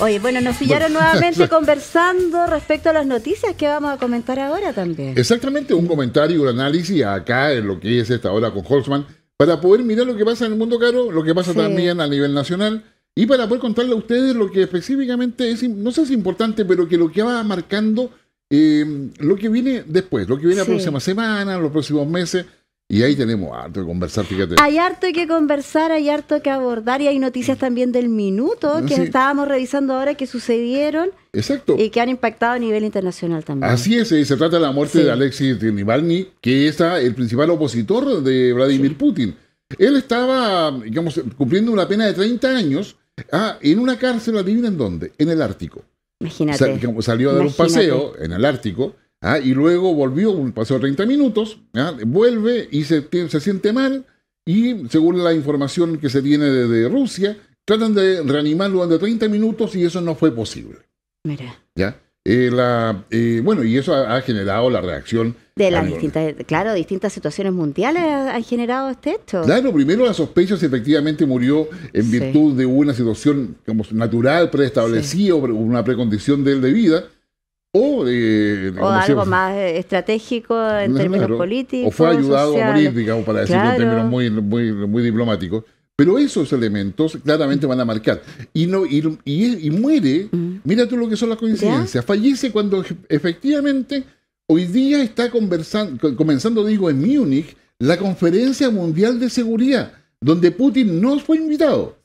Oye, bueno, nos pillaron nuevamente conversando respecto a las noticias que vamos a comentar ahora también. Exactamente, un comentario, un análisis acá en lo que es esta hora con Holzman, para poder mirar lo que pasa en el mundo caro, lo que pasa también a nivel nacional, y para poder contarle a ustedes lo que específicamente es, no sé si es importante, pero que lo que va marcando eh, lo que viene después, lo que viene la próxima semana, los próximos meses y ahí tenemos harto que conversar, fíjate. Hay harto que conversar, hay harto que abordar y hay noticias también del minuto ah, que estábamos revisando ahora que sucedieron. Exacto. Y que han impactado a nivel internacional también. Así es, eh, se trata de la muerte de Alexei Navalny, que es ah, el principal opositor de Vladimir Putin. Él estaba, digamos, cumpliendo una pena de 30 años ah, en una cárcel, en dónde, en el Ártico. Imagínate. salió a dar un paseo en el Ártico ¿ah? y luego volvió, pasó 30 minutos, ¿ah? vuelve y se, se siente mal, y según la información que se tiene de, Rusia, tratan de reanimarlo durante 30 minutos y eso no fue posible. Mira. Eh, eh, bueno, y eso ha, generado la reacción. De las distintas, claro, distintas situaciones mundiales han generado este hecho. Claro, primero la sospecha que efectivamente murió en virtud de una situación como natural, preestablecida, una precondición de él de vida o eh, algo más eh, estratégico en términos políticos. O fue ayudado a morir, para decirlo en términos muy, muy, muy diplomáticos. Pero esos elementos claramente van a marcar. Y, no, y, y, muere, mm. mira tú lo que son las coincidencias, fallece cuando efectivamente hoy día está conversando, comenzando, digo, en Múnich, la conferencia mundial de seguridad, donde Putin no fue invitado.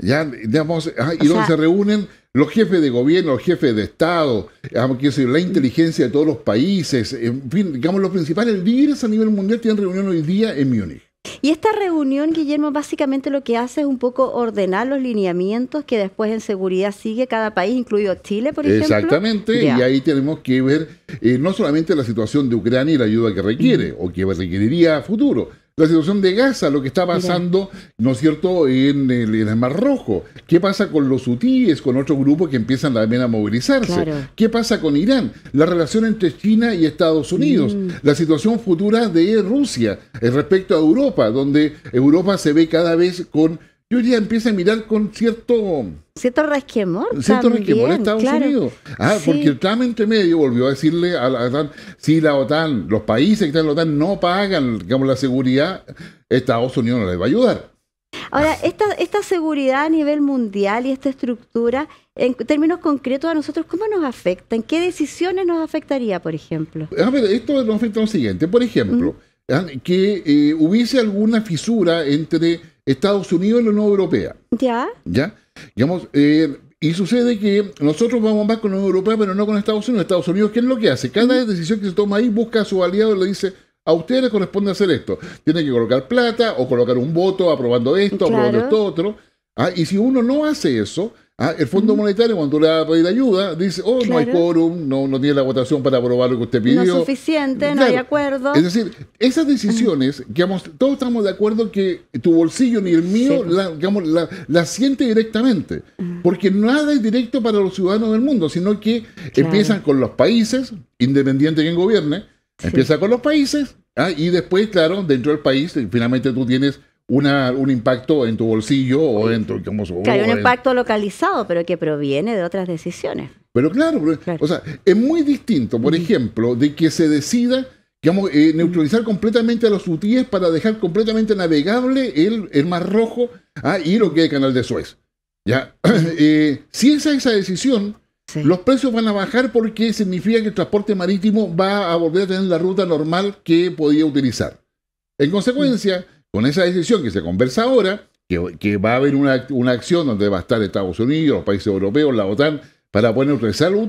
Ya, digamos, ah, y donde se reúnen los jefes de gobierno, los jefes de Estado, ah, la inteligencia de todos los países, en fin, digamos, los principales líderes a nivel mundial tienen reunión hoy día en Múnich. Y esta reunión, Guillermo, básicamente lo que hace es un poco ordenar los lineamientos que después en seguridad sigue cada país, incluido Chile, por ejemplo. Exactamente, y ahí tenemos que ver eh, no solamente la situación de Ucrania y la ayuda que requiere o que requeriría a futuro, la situación de Gaza, lo que está pasando, ¿no es cierto?, en el, Mar Rojo. ¿Qué pasa con los hutíes, con otros grupos que empiezan también a movilizarse? ¿Qué pasa con Irán? La relación entre China y Estados Unidos. Mm. La situación futura de Rusia eh, respecto a Europa, donde Europa se ve cada vez con yo ya empieza a mirar con cierto... Cierto resquemor. Cierto a Estados Unidos. Ah, porque Trump entre medio volvió a decirle a la OTAN, si la OTAN, los países que están en la OTAN no pagan, digamos, la seguridad, Estados Unidos no les va a ayudar. Ahora, esta, esta seguridad a nivel mundial y esta estructura, en términos concretos a nosotros, ¿cómo nos afecta? ¿En qué decisiones nos afectaría, por ejemplo? esto nos afecta lo siguiente. Por ejemplo, ¿ah? que eh, hubiese alguna fisura entre Estados Unidos y la Unión Europea. ¿Ya? ¿Ya? Digamos, eh, y sucede que nosotros vamos más con la Unión Europea, pero no con Estados Unidos. Estados Unidos, ¿qué es lo que hace? Cada decisión que se toma ahí busca a su aliado y le dice, a ustedes les corresponde hacer esto. Tiene que colocar plata o colocar un voto aprobando esto, aprobando esto otro. ¿ah? y si uno no hace eso, Ah, el Fondo Monetario, cuando le vas a pedir ayuda, dice, oh, no hay quórum, no, no tiene la votación para aprobar lo que usted pidió. No es suficiente, no hay acuerdo. Es decir, esas decisiones, todos estamos de acuerdo que tu bolsillo ni el mío, la, siente directamente. Porque nada es directo para los ciudadanos del mundo, sino que empiezan con los países, independiente de quien gobierne, empieza con los países, ah, y después, claro, dentro del país, finalmente tú tienes un impacto en tu bolsillo o dentro tu... Como, un impacto localizado, pero que proviene de otras decisiones. Pero claro, o sea, es muy distinto, por ejemplo, de que se decida digamos, eh, neutralizar completamente a los UTIs para dejar completamente navegable el, el Mar Rojo ah, y lo que es el Canal de Suez. ¿ya? Eh, si esa es esa decisión, los precios van a bajar porque significa que el transporte marítimo va a volver a tener la ruta normal que podía utilizar. En consecuencia, con esa decisión que se conversa ahora, que, va a haber una, acción donde va a estar Estados Unidos, los países europeos, la OTAN, para poner neutralizar los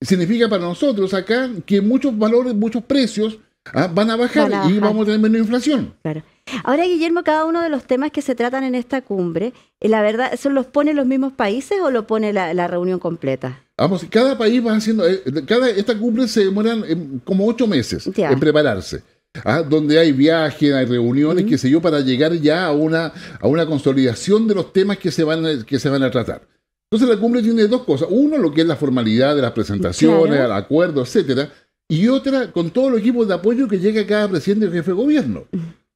significa para nosotros acá que muchos valores, muchos precios ah, van, a bajar y vamos a tener menos inflación. Claro. Ahora, Guillermo, cada uno de los temas que se tratan en esta cumbre, eh, la verdad, ¿eso los ponen los mismos países o lo pone la, reunión completa? Vamos, cada país va haciendo, eh, cada, esta cumbre se demoran em, como ocho meses en prepararse. ¿ah? donde hay viajes, hay reuniones, qué sé yo, para llegar ya a una, a una consolidación de los temas que se, van a, que se van a tratar. Entonces la cumbre tiene dos cosas. Uno, lo que es la formalidad de las presentaciones, el acuerdo, etcétera. Y otra, con todo el equipo de apoyo que llega cada presidente y jefe de gobierno.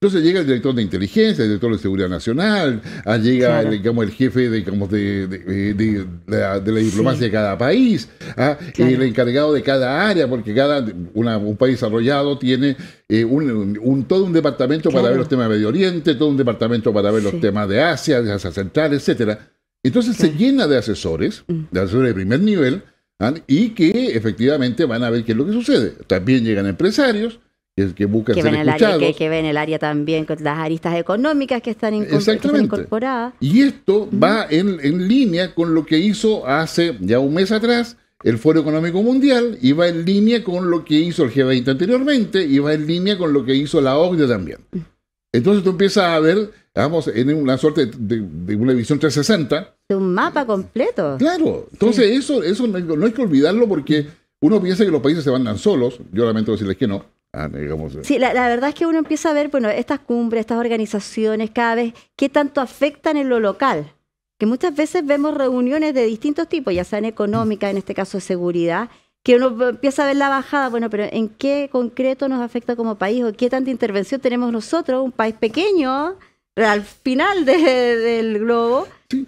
Entonces llega el director de inteligencia, el director de seguridad nacional, ah, llega el, el jefe de, eh, de, la, diplomacia de cada país, ah, el encargado de cada área, porque cada un país desarrollado tiene eh, un, todo un departamento para ver los temas de Medio Oriente, todo un departamento para ver los temas de Asia, de Asia Central, etcétera. Entonces se llena de asesores, mm. de asesores de primer nivel, ah, y que efectivamente van a ver qué es lo que sucede. También llegan empresarios que busca ser ven que, ven el área también con las aristas económicas que están, incorporadas. Y esto va en, línea con lo que hizo hace ya un mes atrás el Foro Económico Mundial y va en línea con lo que hizo el G20 anteriormente y va en línea con lo que hizo la OCDE también. Mm. Entonces tú empiezas a ver, vamos, en una suerte de, una visión 360. De un mapa completo. Claro, entonces eso, eso no, hay que olvidarlo porque mm. uno piensa que los países se van solos, yo lamento decirles que no, Ah, eh. Sí, la, verdad es que uno empieza a ver, bueno, estas cumbres, estas organizaciones, cada vez, qué tanto afectan en lo local. Que muchas veces vemos reuniones de distintos tipos, ya sean económica, en este caso de seguridad, que uno empieza a ver la bajada, bueno, pero ¿en qué concreto nos afecta como país o qué tanta intervención tenemos nosotros, un país pequeño, al final del globo? Sí,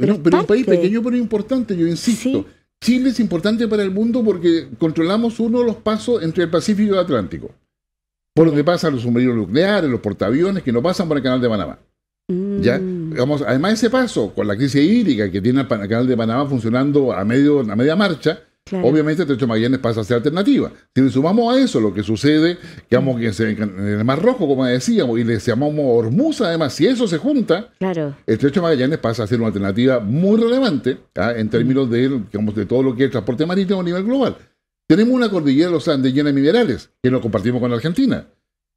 pero, un país pequeño pero importante, yo insisto. Chile es importante para el mundo porque controlamos uno de los pasos entre el Pacífico y el Atlántico. Por donde pasan los submarinos nucleares, los portaaviones que no pasan por el canal de Panamá. ¿Ya? Mm. además, ese paso, con la crisis hídrica que tiene el canal de Panamá funcionando a, medio, a media marcha, obviamente el Estrecho Magallanes pasa a ser alternativa. Si le sumamos a eso lo que sucede, digamos, que en el Mar Rojo, como decíamos, y le llamamos Hormuz, además, si eso se junta, el Techo Magallanes pasa a ser una alternativa muy relevante ¿ah? en términos de, de todo lo que es transporte marítimo a nivel global. Tenemos una cordillera de los Andes llena de minerales, que lo compartimos con la Argentina.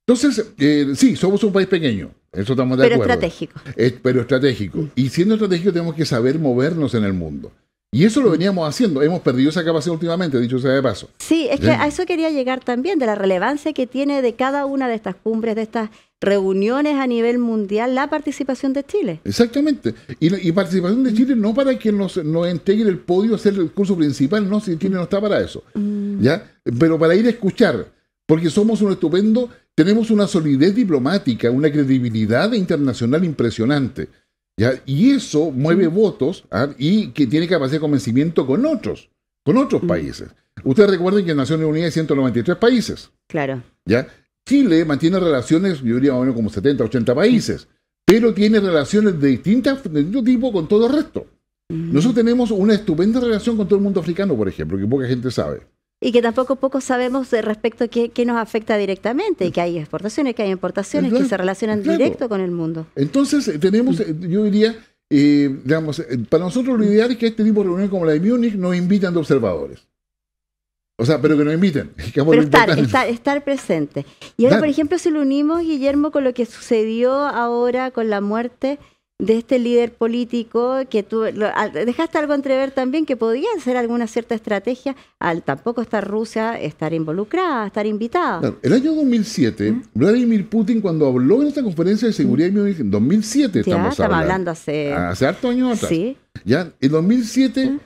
Entonces, eh, sí, somos un país pequeño, eso estamos de acuerdo. Pero estratégico. pero mm. estratégico. Y siendo estratégico tenemos que saber movernos en el mundo. Y eso lo mm. veníamos haciendo, hemos perdido esa capacidad últimamente, dicho sea de paso. Sí, es que ¿Eh? a eso quería llegar también, de la relevancia que tiene de cada una de estas cumbres, de estas reuniones a nivel mundial, la participación de Chile. Exactamente, y, participación de mm. Chile no para que nos, nos integre el podio a el curso principal, no, si Chile no está para eso, mm. ¿ya? Pero para ir a escuchar, porque somos un estupendo, tenemos una solidez diplomática, una credibilidad internacional impresionante. Y eso mueve votos ¿ah? y que tiene capacidad de convencimiento con otros, con otros mm. países. Ustedes recuerden que en Naciones Unidas hay 193 países. Claro. ¿ya? Chile mantiene relaciones, yo diría menos como 70, 80 países, pero tiene relaciones de, distintas, de distinto tipo con todo el resto. Mm. Nosotros tenemos una estupenda relación con todo el mundo africano, por ejemplo, que poca gente sabe y que tampoco poco sabemos de respecto a qué, nos afecta directamente, y que hay exportaciones, que hay importaciones que se relacionan directo con el mundo. Entonces eh, tenemos, eh, yo diría, eh, digamos, para nosotros lo ideal es que este tipo de reuniones como la de Múnich nos invitan de observadores. O sea, pero que nos inviten. pero estar, estar, estar, presente. Y ahora, por ejemplo, si lo unimos, Guillermo, con lo que sucedió ahora con la muerte de este líder político que tú dejaste algo entrever también que podía ser alguna cierta estrategia al tampoco estar Rusia, estar involucrada, estar invitada. El año 2007, Vladimir Putin cuando habló en esta conferencia de seguridad en 2007 estamos, estamos hablando, hace hace años atrás. Sí. Ya en 2007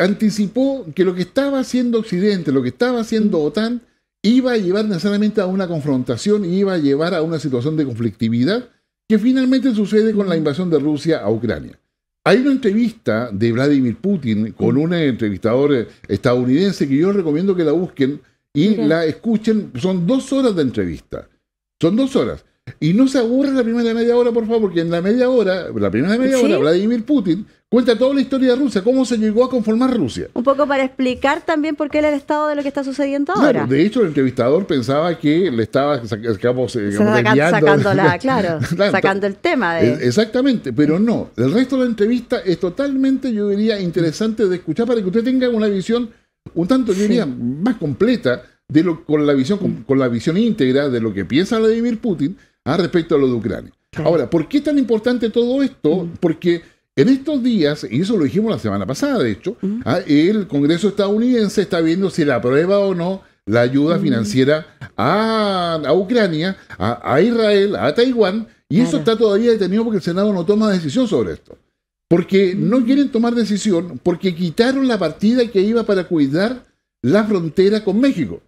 anticipó que lo que estaba haciendo Occidente, lo que estaba haciendo OTAN iba a llevar necesariamente a una confrontación iba a llevar a una situación de conflictividad que finalmente sucede con la invasión de Rusia a Ucrania. Hay una entrevista de Vladimir Putin con mm. un eh, entrevistador eh, estadounidense que yo recomiendo que la busquen y la escuchen. Son dos horas de entrevista. Son dos horas. Y no se aburre la primera media hora, por favor, porque en la media hora, la primera media hora, Vladimir Putin Cuenta toda la historia de Rusia, cómo se llegó a conformar Rusia. Un poco para explicar también por qué era el estado de lo que está sucediendo ahora. de hecho, el entrevistador pensaba que le estaba eh, sacando, claro, sacando el tema. De... E-, exactamente, pero no. El resto de la entrevista es totalmente, yo diría, interesante de escuchar para que usted tenga una visión un tanto, yo diría, más completa de lo, con, la visión, con, la visión íntegra de lo que piensa Vladimir Putin ah, respecto a lo de Ucrania. Ahora, ¿por qué es tan importante todo esto? Porque en estos días, y eso lo dijimos la semana pasada, de hecho, ah, el Congreso estadounidense está viendo si la aprueba o no la ayuda mm. financiera a, Ucrania, a, Israel, a Taiwán, y eso está todavía detenido porque el Senado no toma decisión sobre esto. Porque mm. no quieren tomar decisión, porque quitaron la partida que iba para cuidar la frontera con México.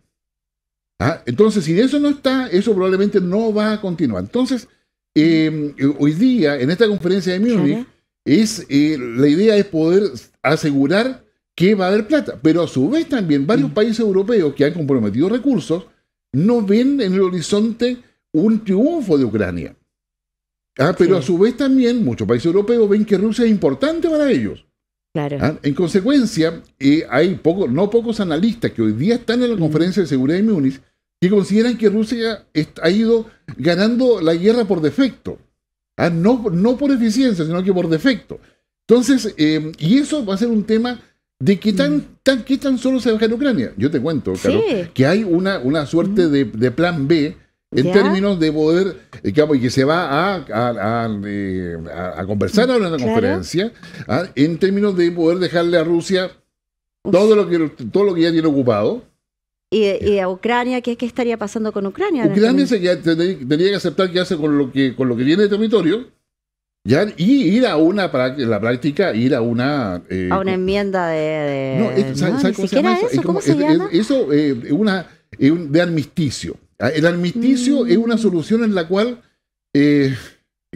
Ah, entonces, si eso no está, eso probablemente no va a continuar. Entonces, eh, hoy día, en esta conferencia de Múnich, es eh, la idea es poder asegurar que va a haber plata. Pero a su vez también varios mm. países europeos que han comprometido recursos no ven en el horizonte un triunfo de Ucrania. Ah, pero a su vez también muchos países europeos ven que Rusia es importante para ellos. Ah, en consecuencia, eh, hay no pocos analistas que hoy día están en la mm. Conferencia de Seguridad de Múnich que consideran que Rusia ha ido ganando la guerra por defecto. Ah, no, no por eficiencia, sino que por defecto. Entonces, em, y eso va a ser un tema de qué tan, mm. tan, qué tan solo se baja en Ucrania. Yo te cuento, claro, que hay una, suerte mm. de, plan B en términos de poder, y eh, que se va a, a, eh, conversar ahora en la conferencia, ¿ah? en términos de poder dejarle a Rusia todo lo que, todo lo que ya tiene ocupado y, a Ucrania, ¿qué, ¿qué, estaría pasando con Ucrania? Este Ucrania tenía, que aceptar que hace con lo que, con lo que viene de territorio ya, y ir a una, la práctica, ir a una... Eh, a una enmienda de... no, cómo se llama eso? es, una, de armisticio. Ah, el armisticio es una mm. solución en la cual, eh,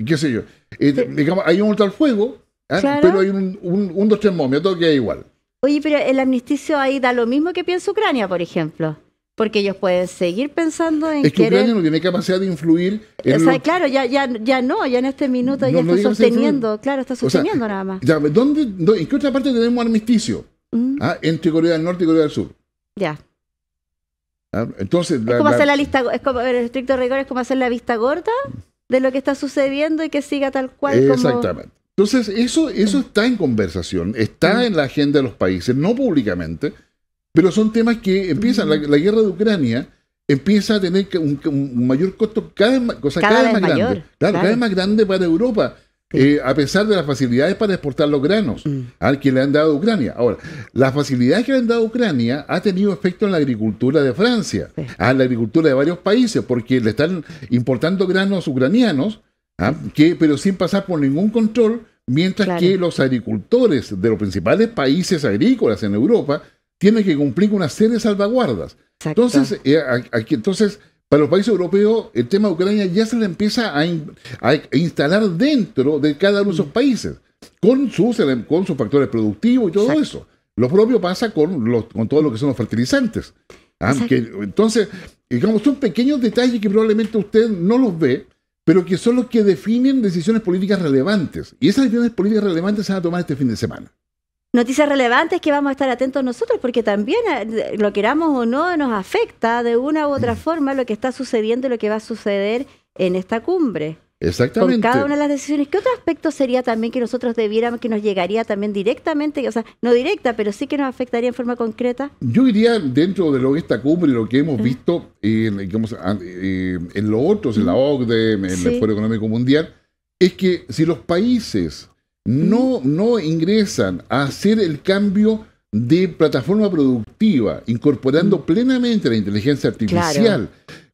qué sé yo, eh, hay un ultrafuego al ah, fuego, pero hay un, dos, tres momentos todo queda igual. Oye, pero el amnisticio ahí da lo mismo que piensa Ucrania, por ejemplo. Porque ellos pueden seguir pensando en. Es que Ucrania no tiene capacidad de influir. En o claro, ya, ya, no, ya en este minuto ya está sosteniendo, claro, está sosteniendo nada más. Ya, ¿dónde, en qué otra parte tenemos armisticio? Mm. ¿Ah? Entre Corea del Norte y Corea del Sur. Ya. ¿Ah? Entonces. La, como hacer la lista, es como, en estricto rigor, es como hacer la vista gorda de lo que está sucediendo y que siga tal cual. Exactamente. Entonces, eso, eso está en conversación, está en la agenda de los países, no públicamente, pero son temas que empiezan. La, guerra de Ucrania empieza a tener un, mayor costo cada, cada, vez más grande. cada vez más grande para Europa. Eh, a pesar de las facilidades para exportar los granos mm. al que le han dado a Ucrania. Ahora, las facilidades que le han dado a Ucrania ha tenido efecto en la agricultura de Francia, en la agricultura de varios países, porque le están importando granos ucranianos ¿ah? pero sin pasar por ningún control, mientras que los agricultores de los principales países agrícolas en Europa tienen que cumplir Con una serie de salvaguardas. Entonces, eh, entonces, para los países europeos, el tema de Ucrania ya se le empieza a, instalar dentro de cada uno de esos mm. países, con sus, con sus factores productivos y todo eso. Lo propio pasa con, los, con todo lo que son los fertilizantes. ¿ah? entonces, digamos, son pequeños detalles que probablemente usted no los ve, pero que son los que definen decisiones políticas relevantes. Y esas decisiones políticas relevantes se van a tomar este fin de semana. Noticias relevantes que vamos a estar atentos nosotros porque también, eh, lo queramos o no, nos afecta de una u otra mm. forma lo que está sucediendo y lo que va a suceder en esta cumbre. Exactamente. Con cada una de las decisiones. ¿Qué otro aspecto sería también que nosotros debiéramos, que nos llegaría también directamente, o sea, no directa, pero sí que nos afectaría en forma concreta? Yo diría dentro de lo que esta cumbre, lo que hemos ah. visto en eh, los otros, en la mm. OCDE, en el Foro Económico Mundial, es que si los países mm. no, no ingresan a hacer el cambio de plataforma productiva, incorporando mm. plenamente la inteligencia artificial,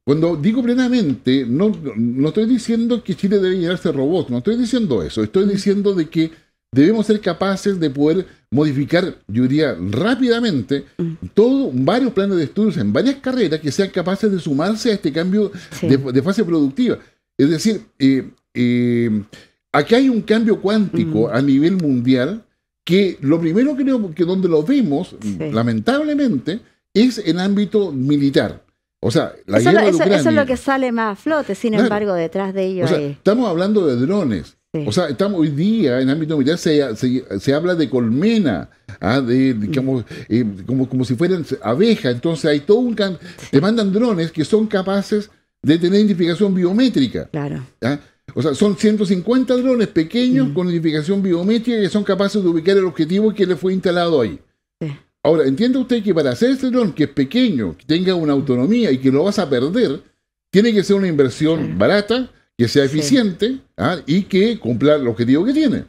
cuando digo plenamente, no, no estoy diciendo que Chile debe llenarse robots, no estoy diciendo eso, estoy diciendo de que debemos ser capaces de poder modificar, yo diría, rápidamente mm. todo, varios planes de estudios en varias carreras que sean capaces de sumarse a este cambio de, fase productiva. Es decir, eh, eh aquí hay un cambio cuántico mm. a nivel mundial que lo primero creo que donde lo vemos, lamentablemente, es en ámbito militar. O sea, la eso, es lo que sale más a flote, sin embargo, detrás de ello. hay... Estamos hablando de drones. O sea, estamos hoy día en el ámbito militar se, habla de colmena, ah, de, digamos, mm. eh, como, como si fueran abejas. Entonces hay todo un te mandan drones que son capaces de tener identificación biométrica. Claro. Ah, o sea, son 150 drones pequeños mm. con identificación biométrica que son capaces de ubicar el objetivo que le fue instalado ahí. Ahora, entiende usted que para hacer este dron que es pequeño, que tenga una autonomía y que lo vas a perder, tiene que ser una inversión barata, que sea eficiente ah, y que cumpla el objetivo que tiene.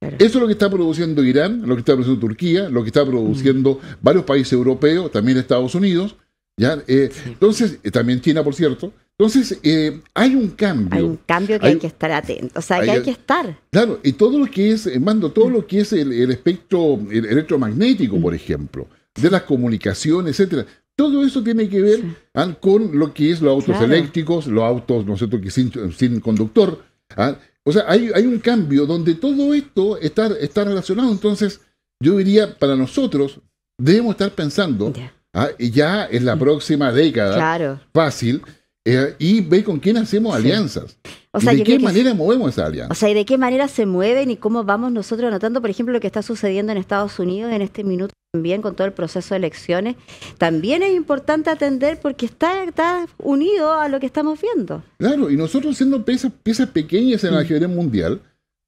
Eso es lo que está produciendo Irán, lo que está produciendo Turquía, lo que está mm. produciendo varios países europeos, también Estados Unidos. ¿ya? Eh, entonces, eh, también China, por cierto. Entonces, eh, hay un cambio. Hay un cambio que hay, que estar atento, o sea, que hay, que estar. Claro, y todo lo que es, eh, mando, todo lo que es el, espectro electromagnético, por mm. ejemplo, de las comunicaciones, etcétera. Todo eso tiene que ver con lo que es los autos eléctricos, los autos, ¿no que sin, conductor. ¿ah? O sea, hay, un cambio donde todo esto está, relacionado. Entonces, yo diría, para nosotros, debemos estar pensando ya ¿ah? en la mm. próxima década, claro. fácil, eh, y ve con quién hacemos alianzas. ¿Y de qué manera movemos esa alianza? O sea, ¿y de qué manera se mueven y cómo vamos nosotros anotando, por ejemplo, lo que está sucediendo en Estados Unidos en este minuto también con todo el proceso de elecciones? También es importante atender porque está, unido a lo que estamos viendo. Claro, y nosotros siendo piezas, piezas pequeñas en el mm. ajedrez mundial,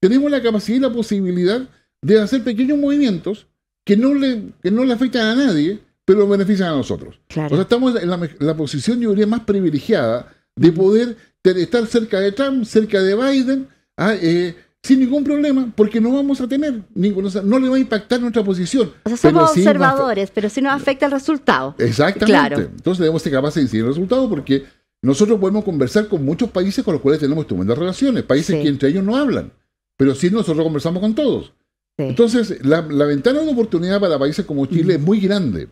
tenemos la capacidad y la posibilidad de hacer pequeños movimientos que no le, que no le afectan a nadie, pero benefician a nosotros. Claro. O sea, estamos en la, posición, yo diría, más privilegiada de poder estar cerca de Trump, cerca de Biden, ah, eh, sin ningún problema, porque no vamos a tener ningún, o sea, no le va a impactar nuestra posición. O sea, somos observadores, pero si nos afecta el resultado. Exactamente. Entonces debemos ser capaces de incidir el resultado porque nosotros podemos conversar con muchos países con los cuales tenemos tremendas relaciones, países que entre ellos no hablan, pero sí nosotros conversamos con todos. Entonces, la, ventana de oportunidad para países como Chile es muy grande.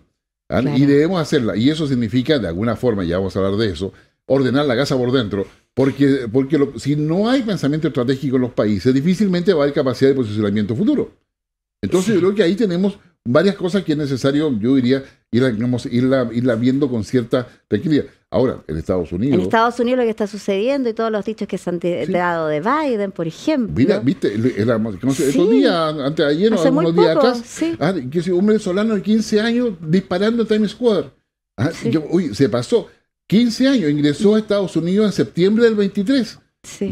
¿ah? Y debemos hacerla. Y eso significa, de alguna forma, ya vamos a hablar de eso, ordenar la casa por dentro. Porque, porque si no hay pensamiento estratégico en los países, difícilmente va a haber capacidad de posicionamiento futuro. Entonces yo creo que ahí tenemos varias cosas que es necesario, yo diría, irla, irla, irla viendo con cierta tranquilidad. Ahora, en Estados Unidos. En Estados Unidos lo que está sucediendo y todos los dichos que se han dado de Biden, por ejemplo. Mira, viste, el, días, antes de ayer o algunos días atrás, ah, un venezolano de 15 años disparando a Times Square. Ah, uy, se pasó. 15 años, ingresó a Estados Unidos en septiembre del 23.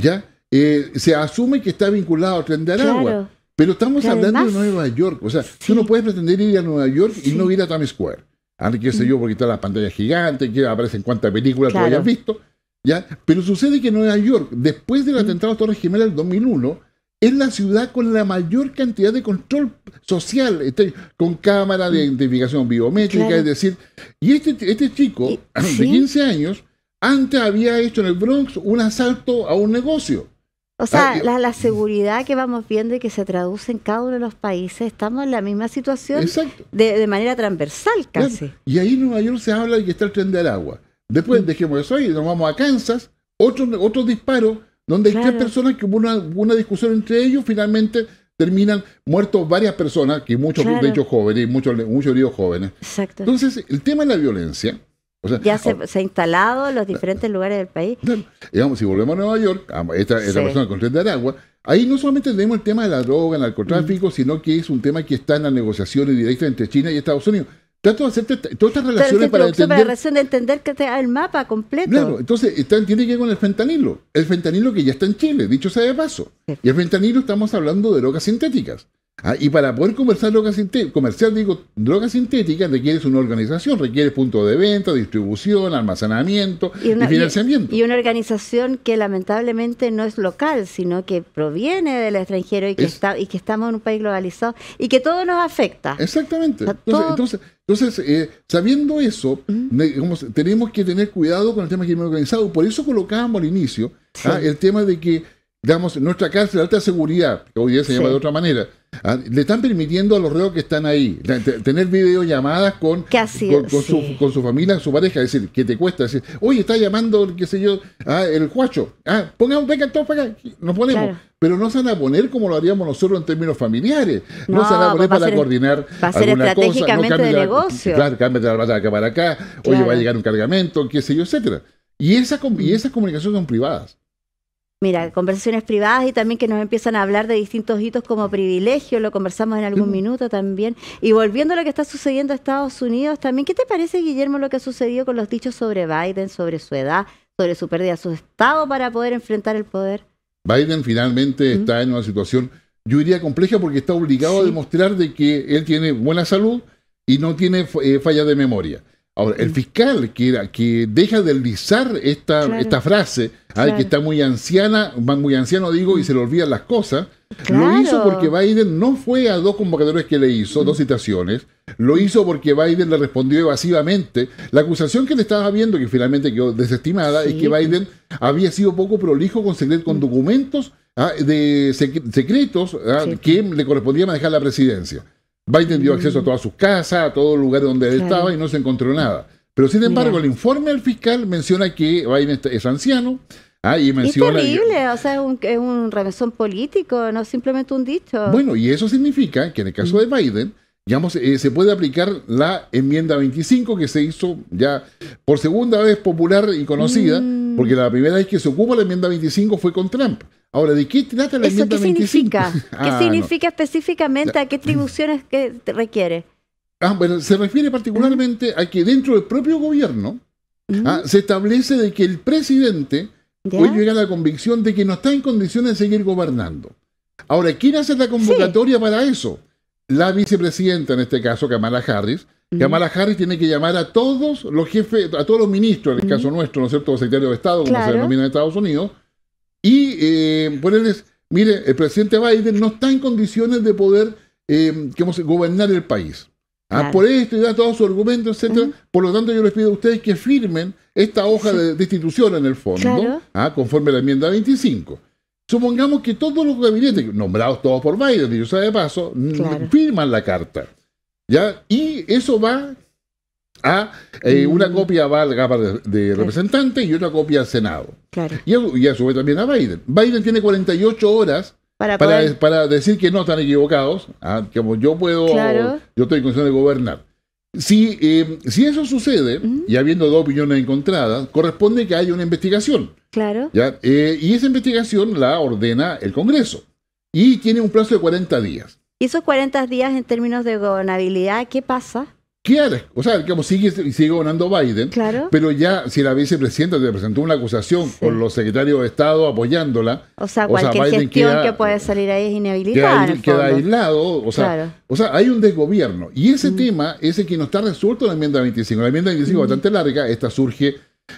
¿ya? Eh, se asume que está vinculado a tren de Pero estamos hablando de Nueva York. O sea, tú no puedes pretender ir a Nueva York y no ir a Times Square. Ahora, qué sé mm. yo, porque está la pantalla gigante, que aparecen cuántas películas tú hayas visto. ¿ya? Pero sucede que Nueva York, después del mm. atentado a Torres Gemelas del 2001, es la ciudad con la mayor cantidad de control social, este, con cámara de mm. identificación biométrica, es decir, y este, este chico de 15 años, antes había hecho en el Bronx un asalto a un negocio. O ah, sea, la, la, seguridad que vamos viendo y que se traduce en cada uno de los países, estamos en la misma situación de, manera transversal casi. Y ahí en Nueva York se habla y está el tren del agua. Después mm. dejemos eso y nos vamos a Kansas, otro, otro disparo, donde hay tres personas que hubo una, discusión entre ellos, finalmente terminan muertos varias personas, que muchos de ellos jóvenes, muchos, muchos heridos jóvenes. Exacto. Entonces, el tema de la violencia ya oh. se, ha instalado en los diferentes lugares del país. digamos, si volvemos a Nueva York, ah, esta, esta persona con tren de Aragua, ahí no solamente tenemos el tema de la droga, el narcotráfico, mm. sino que es un tema que está en las negociaciones directas entre China y Estados Unidos. Trato de hacer todas estas relaciones para entender... Para de entender que da el mapa completo. Claro, entonces tiene que ver con el fentanilo. El fentanilo que ya está en Chile, dicho sea de paso. Y el fentanilo estamos hablando de drogas sintéticas. Ah, y para poder comerciar drogas comerciar, digo, droga sintética requieres una organización, requiere punto de venta, distribución, almacenamiento y, financiamiento. Y, una organización que lamentablemente no es local, sino que proviene del extranjero y que, está, y que estamos en un país globalizado y que todo nos afecta. Exactamente. entonces, eh, sabiendo eso, tenemos que tener cuidado con el tema crimen organizado. Por eso colocábamos al inicio ¿ah? el tema de que, damos nuestra cárcel de alta seguridad, que hoy día se llama de otra manera, Ah, le están permitiendo a los reos que están ahí tener videollamadas con, con, su, familia, su pareja, es decir, que te cuesta decir, oye, está llamando, qué sé yo, ah, el cuacho. Ah, pongamos, venga, todos para acá, nos ponemos. Pero no se van a poner como lo haríamos nosotros en términos familiares. No, se van a poner para coordinar. Va a ser estratégicamente de negocio. claro, cámbiate la acá para acá, oye, va a llegar un cargamento, qué sé yo, etcétera. Y, esa, y esas comunicaciones son privadas. Mira, conversaciones privadas y también que nos empiezan a hablar de distintos hitos como privilegio, lo conversamos en algún mm. minuto también. Y volviendo a lo que está sucediendo en Estados Unidos también, ¿qué te parece, Guillermo, lo que ha sucedido con los dichos sobre Biden, sobre su edad, sobre su pérdida de su estado para poder enfrentar el poder? Biden finalmente está en una situación, yo diría compleja, porque está obligado a demostrar de que él tiene buena salud y no tiene eh, falla de memoria. Ahora, el fiscal que, que deja de deslizar esta, esta frase, ¿ah? que está muy anciana, muy anciano digo, y se le olvidan las cosas, lo hizo porque Biden no fue a dos convocadores que le hizo, dos citaciones, lo hizo porque Biden le respondió evasivamente. La acusación que le estaba viendo, que finalmente quedó desestimada, es que Biden había sido poco prolijo con, con mm. documentos ¿ah? de secretos ¿ah? que le correspondía manejar la presidencia. Biden dio acceso a mm. todas sus casas, a todo lugar donde él estaba y no se encontró nada. Pero sin embargo, el informe del fiscal menciona que Biden es anciano. Ah, menciona, es terrible, o sea, es un, es remesón político, no simplemente un dicho. Bueno, y eso significa que en el caso de mm. Biden, digamos, eh, se puede aplicar la enmienda 25 que se hizo ya por segunda vez popular y conocida, mm. porque la primera vez que se ocupa la enmienda 25 fue con Trump. Ahora, ¿de qué trata la enmienda ¿Eso qué significa? ¿Qué ah, significa específicamente? ¿A qué atribuciones que requiere? Ah, bueno, se refiere particularmente a que dentro del propio gobierno ah, se establece de que el presidente puede llegar a la convicción de que no está en condiciones de seguir gobernando. Ahora, ¿quién hace la convocatoria para eso? La vicepresidenta, en este caso, Kamala Harris. Kamala Harris tiene que llamar a todos los jefes, a todos los ministros, en el caso nuestro, ¿no es cierto?, secretario de Estado, como se denomina en Estados Unidos, y eh, ponerles, mire, el presidente Biden no está en condiciones de poder eh, gobernar el país. Ah, Por esto y da todos sus argumentos etcétera. Por lo tanto, yo les pido a ustedes que firmen esta hoja de destitución en el fondo, ah, conforme a la enmienda 25. Supongamos que todos los gabinetes, nombrados todos por Biden, y yo sea de paso, firman la carta. ¿ya? Y eso va Ah, una mm. copia va al la de, representante Representantes y otra copia al Senado. Y, eso y también a Biden. Biden tiene 48 horas para, decir que no están equivocados, ¿ah? como yo puedo, yo estoy en condición de gobernar. Si, em, eso sucede, y habiendo dos opiniones encontradas, corresponde que haya una investigación. Claro. Eh, y esa investigación la ordena el Congreso. Y tiene un plazo de 40 días. ¿Y esos 40 días en términos de gobernabilidad, qué pasa? quiere, o sea, como sigue, gobernando Biden, claro. pero ya si la vicepresidenta te presentó una acusación con los secretarios de Estado apoyándola, o sea, cualquier gestión que pueda salir ahí es inhabilitada. Queda, aislado, o sea, o sea, hay un desgobierno. Y ese mm. tema ese que no está resuelto en la enmienda 25. La enmienda 25 es mm. bastante larga, esta surge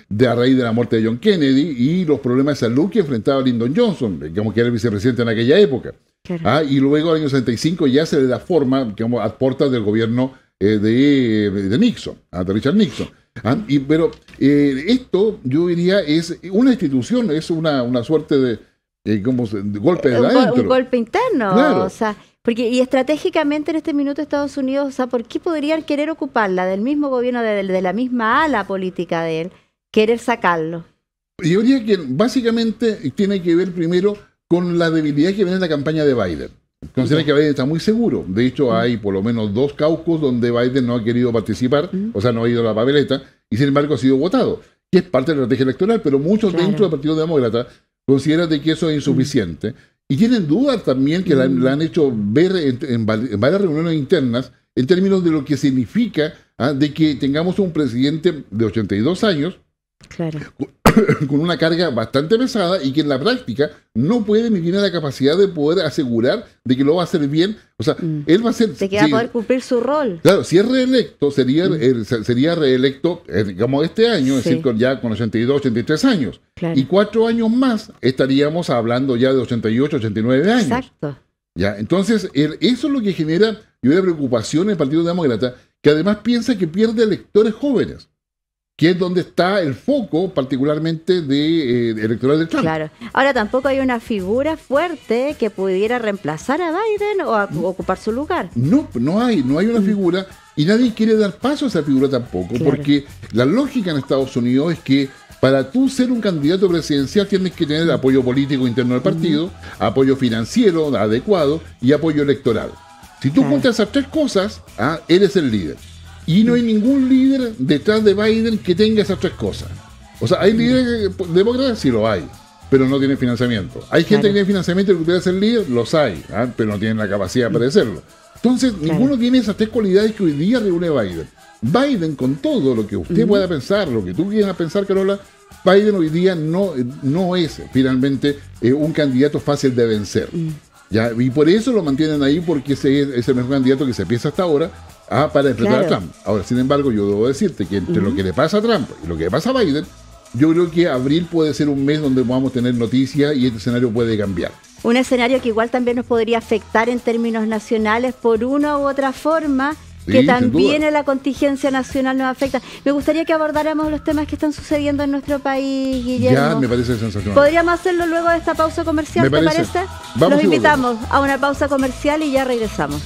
de a raíz de la muerte de John Kennedy y los problemas de salud que enfrentaba Lyndon Johnson, como que era el vicepresidente en aquella época. Ah, y luego, en el año 65, ya se le da forma, a puertas del gobierno eh, eh, de, Nixon, de Richard Nixon. ¿ah? pero eh, esto, yo diría, es una institución, es una, una suerte de, como golpe de un, un, golpe interno. O sea, porque, y estratégicamente en este minuto Estados Unidos, ¿por qué podrían querer ocuparla del mismo gobierno, de, la misma ala política de él, querer sacarlo? Yo diría que básicamente tiene que ver primero con la debilidad que viene en la campaña de Biden. Considera que Biden está muy seguro. De hecho, hay por lo menos dos caucus donde Biden no ha querido participar, o sea, no ha ido a la papeleta, y sin embargo ha sido votado, que es parte de la estrategia electoral, pero muchos dentro del Partido Demócrata consideran de que eso es insuficiente. Y tienen dudas también que la, han hecho ver en, varias reuniones internas en términos de lo que significa ah, de que tengamos un presidente de 82 años Claro. con una carga bastante pesada y que en la práctica no puede ni tiene la capacidad de poder asegurar de que lo va a hacer bien. O sea, mm. él va a ser... se que a poder cumplir su rol. Claro, si es reelecto, sería, mm. sería reelecto, eh, digamos, este año, es decir, con, ya con 82, 83 años. Y cuatro años más estaríamos hablando ya de 88, 89 años. Exacto. ¿Ya? Entonces, eso es lo que genera, yo una preocupación en el Partido Demócrata, que además piensa que pierde electores jóvenes que es donde está el foco particularmente de eh, electoral del Trump. Claro. Ahora tampoco hay una figura fuerte que pudiera reemplazar a Biden o mm. ocupar su lugar. No, no hay, no hay una mm. figura y nadie quiere dar paso a esa figura tampoco, porque la lógica en Estados Unidos es que para tú ser un candidato presidencial tienes que tener apoyo político interno del mm. partido, apoyo financiero adecuado y apoyo electoral. Si tú juntas esas tres cosas, ah, eres el líder. Y no hay ningún líder detrás de Biden que tenga esas tres cosas. O sea, hay líderes pues, demócratas, sí lo hay, pero no tienen financiamiento. Hay gente que tiene financiamiento y que pudiera ser líder, los hay, ¿ah? pero no tienen la capacidad para hacerlo. Entonces, ninguno tiene esas tres cualidades que hoy día reúne Biden. Biden, con todo lo que usted pueda pensar, lo que tú quieras pensar, Carola, Biden hoy día no, no es finalmente eh, un candidato fácil de vencer. Mm. ¿ya? Y por eso lo mantienen ahí, porque ese es el mejor candidato que se piensa hasta ahora, ah, para enfrentar a Trump. Ahora, sin embargo, yo debo decirte que entre lo que le pasa a Trump y lo que le pasa a Biden, yo creo que abril puede ser un mes donde podamos tener noticias y este escenario puede cambiar. Un escenario que igual también nos podría afectar en términos nacionales por una u otra forma que también en la contingencia nacional nos afecta. Me gustaría que abordáramos los temas que están sucediendo en nuestro país, Guillermo. Ya, me parece sensacional. Podríamos hacerlo luego de esta pausa comercial, ¿te parece? los invitamos a una pausa comercial y ya regresamos.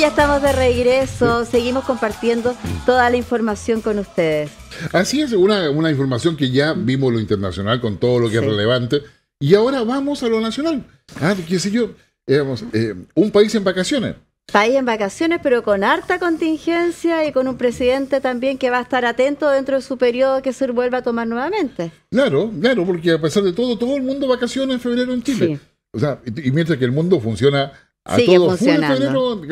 ya estamos de regreso. Seguimos compartiendo toda la información con ustedes. Así es, una, información que ya vimos lo internacional con todo lo que es relevante. Y ahora vamos a lo nacional. Ah, qué sé yo, eh, un país en vacaciones. País en vacaciones, pero con harta contingencia y con un presidente también que va a estar atento dentro de su periodo que se vuelva a tomar nuevamente. Claro, claro, porque a pesar de todo, todo el mundo vacaciona en febrero en Chile. O sea, y mientras que el mundo funciona a funcionando.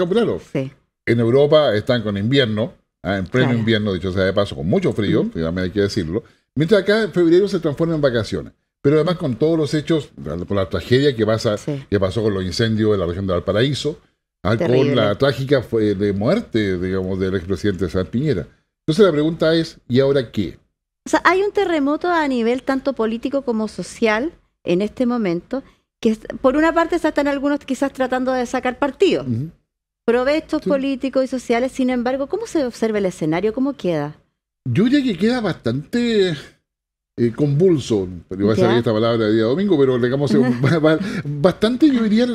En Europa están con invierno, ah, en pleno invierno, dicho sea de paso, con mucho frío, uh hay que decirlo. Mientras acá en febrero se transforma en vacaciones. Pero además con todos los hechos, por la tragedia que, pasa, que pasó con los incendios de la región de Valparaíso, con la trágica de muerte, digamos, del expresidente San Piñera. Entonces la pregunta es, ¿y ahora qué? O sea, hay un terremoto a nivel tanto político como social en este momento que por una parte están algunos quizás tratando de sacar partido, provechos políticos y sociales, sin embargo, ¿cómo se observa el escenario? ¿Cómo queda? Yo diría que queda bastante eh, convulso, iba a salir esta palabra el día domingo, pero digamos, eh, bastante, yo diría,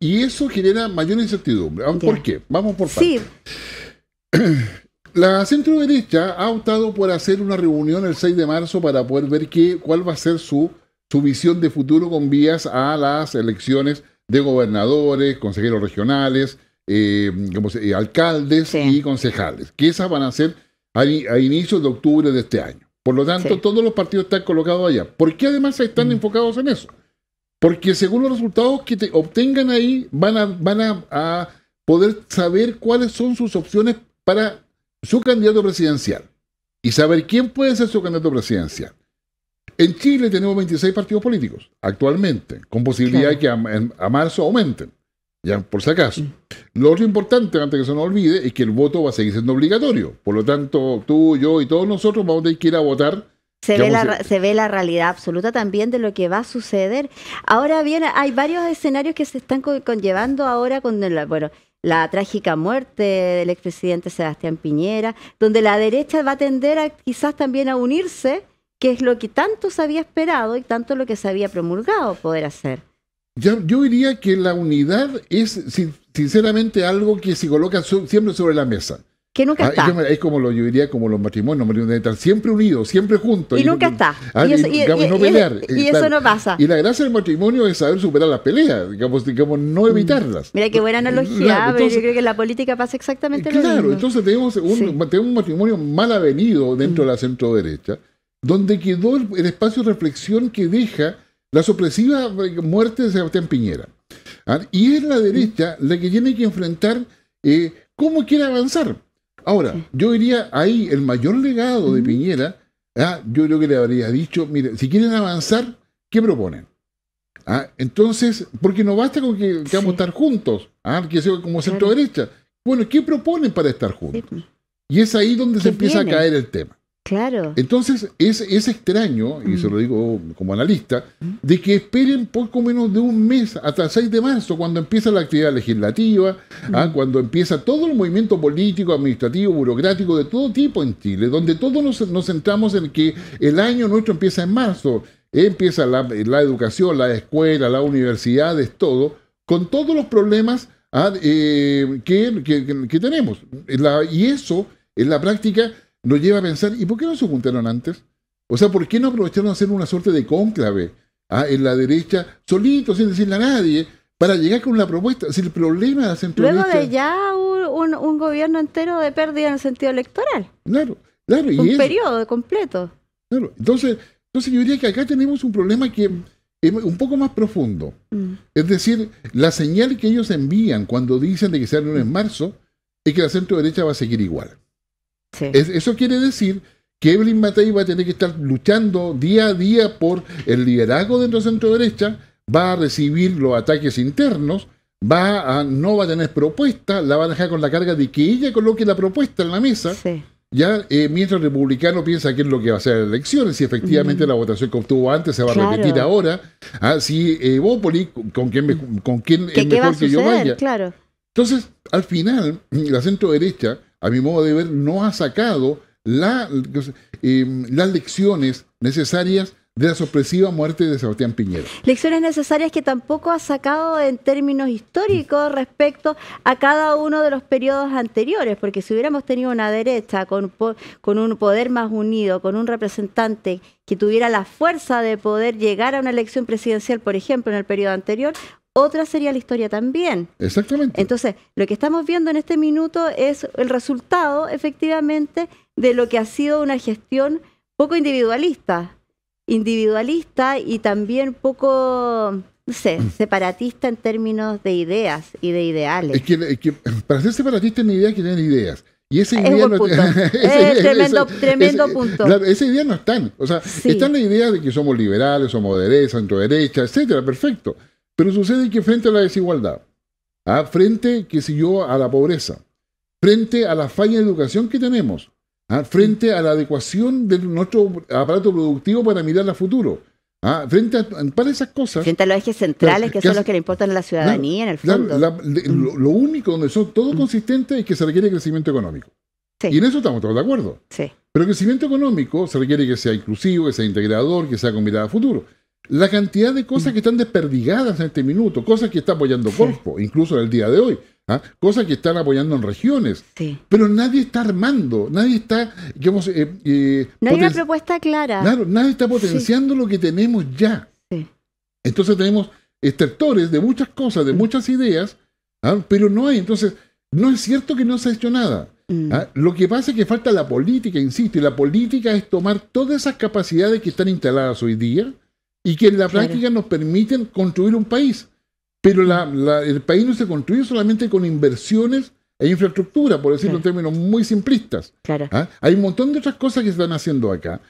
y eso genera mayor incertidumbre. ¿Por qué? Vamos por partes. Sí. La centro derecha ha optado por hacer una reunión el 6 de marzo para poder ver qué, cuál va a ser su, visión de futuro con vías a las elecciones de gobernadores, consejeros regionales, eh, eh, alcaldes y concejales, que esas van a ser a, inicios de octubre de este año. Por lo tanto, todos los partidos están colocados allá. ¿Por qué además están mm. enfocados en eso? Porque según los resultados que obtengan ahí, van a, van a poder saber cuáles son sus opciones para su candidato presidencial y saber quién puede ser su candidato presidencial. En Chile tenemos 26 partidos políticos actualmente, con posibilidad de que a, marzo aumenten, ya por si acaso. Lo otro importante, antes que se nos olvide, es que el voto va a seguir siendo obligatorio. Por lo tanto, tú, yo y todos nosotros vamos a tener que ir a votar se ve, la, realidad absoluta también de lo que va a suceder. Ahora bien, hay varios escenarios que se están conllevando ahora con el, bueno, la trágica muerte del expresidente Sebastián Piñera, donde la derecha va a tender a, quizás también a unirse, que es lo que tanto se había esperado y tanto lo que se había promulgado poder hacer. Yo, yo diría que la unidad es sinceramente algo que se coloca siempre sobre la mesa que nunca ah, está. es como lo, yo diría como los matrimonios, siempre unidos, siempre juntos. Y, nunca está. Ah, y eso, no pasa. Y la gracia del matrimonio es saber superar las peleas, digamos, digamos no mm. evitarlas. Mira qué buena analogía, yo creo que la política pasa exactamente lo mismo. Claro, entonces tenemos un, matrimonio mal avenido dentro de la mm. centro derecha, donde quedó el, espacio de reflexión que deja la sopresiva eh, muerte de Sebastián Piñera. ¿ah? Y es la derecha la que tiene que enfrentar eh, cómo quiere avanzar. Ahora, yo diría ahí el mayor legado de Piñera, ¿ah? yo creo que le habría dicho, mire, si quieren avanzar, ¿qué proponen? ¿Ah? Entonces, porque no basta con que, vamos a estar juntos, ¿ah? que sea como centro derecha. Bueno, ¿qué proponen para estar juntos? Pues. Y es ahí donde se empieza a caer el tema. Claro. Entonces, es, extraño, y se mm. lo digo como analista, mm. de que esperen poco menos de un mes, hasta el 6 de marzo, cuando empieza la actividad legislativa, mm. ah, cuando empieza todo el movimiento político, administrativo, burocrático, de todo tipo en Chile, donde todos nos, centramos en que el año nuestro empieza en marzo. Empieza la, educación, la escuela, las universidades, todo, con todos los problemas ah, eh, que, tenemos. y eso, en la práctica, nos lleva a pensar, ¿y por qué no se juntaron antes? O sea, ¿por qué no aprovecharon hacer una suerte de cónclave ah, en la derecha, solito, sin decirle a nadie, para llegar con una propuesta? Si el problema de la Luego de ya un, gobierno entero de pérdida en el sentido electoral. Claro, claro. un periodo completo. entonces, entonces yo diría que acá tenemos un problema que es un poco más profundo. Mm. Es decir, la señal que ellos envían cuando dicen de que se en marzo es que la centro derecha va a seguir igual eso quiere decir que Evelyn Matei va a tener que estar luchando día a día por el liderazgo dentro del centro derecha, va a recibir los ataques internos, va a, no va a tener propuesta, la va a dejar con la carga de que ella coloque la propuesta en la mesa. Ya, eh, mientras el republicano piensa que es lo que va a hacer las elecciones, si efectivamente la votación que obtuvo antes se va a repetir ahora, ah, si Evópoli, eh, con quién, me, con quién es mejor que yo vaya. Claro. Entonces, al final, la centro derecha a mi modo de ver, no ha sacado eh, las lecciones necesarias de la sorpresiva muerte de Sebastián Piñera. Lecciones necesarias que tampoco ha sacado en términos históricos respecto a cada uno de los periodos anteriores, porque si hubiéramos tenido una derecha con, con un poder más unido, con un representante que tuviera la fuerza de poder llegar a una elección presidencial, por ejemplo, en el periodo anterior, otra sería la historia también. Exactamente. Entonces, lo que estamos viendo en este minuto es el resultado, efectivamente, de lo que ha sido una gestión poco individualista. Individualista y también poco, no sé, mm. separatista en términos de ideas y de ideales. Es que, para ser separatista en ideas que tener ideas. Y esa idea no punto. es tremendo, tremendo punto. Esas esa no están. O sea, están las ideas de que somos liberales, somos derecha, centro derecha, etcétera, perfecto. Pero sucede que frente a la desigualdad, ¿ah? frente, qué sé yo, a la pobreza, frente a la falla de educación que tenemos, ¿ah? frente a la adecuación de nuestro aparato productivo para mirar al futuro, ¿ah? frente a, para esas cosas. Frente a los ejes centrales, que, son los que le importan a la ciudadanía, en el fondo. Mm. lo, único donde son todos mm. consistentes es que se requiere crecimiento económico. Y en eso estamos todos de acuerdo. Sí. Pero el crecimiento económico se requiere que sea inclusivo, que sea integrador, que sea con mirada a futuro la cantidad de cosas que están desperdigadas en este minuto, cosas que está apoyando Corpo, incluso en el día de hoy, ¿ah? cosas que están apoyando en regiones. Pero nadie está armando, nadie está, digamos, eh, eh, no hay una propuesta clara. nadie está potenciando lo que tenemos ya. Entonces tenemos extractores de muchas cosas, de mm. muchas ideas, ¿ah? pero no hay. Entonces, no es cierto que no se ha hecho nada. Mm. ¿ah? Lo que pasa es que falta la política, insisto, y la política es tomar todas esas capacidades que están instaladas hoy día, y que en la práctica nos permiten construir un país. Pero el país no se construye solamente con inversiones e infraestructura, por decirlo en términos muy simplistas. ¿ah? Hay un montón de otras cosas que se están haciendo acá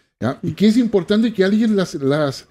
y que es importante que alguien las, las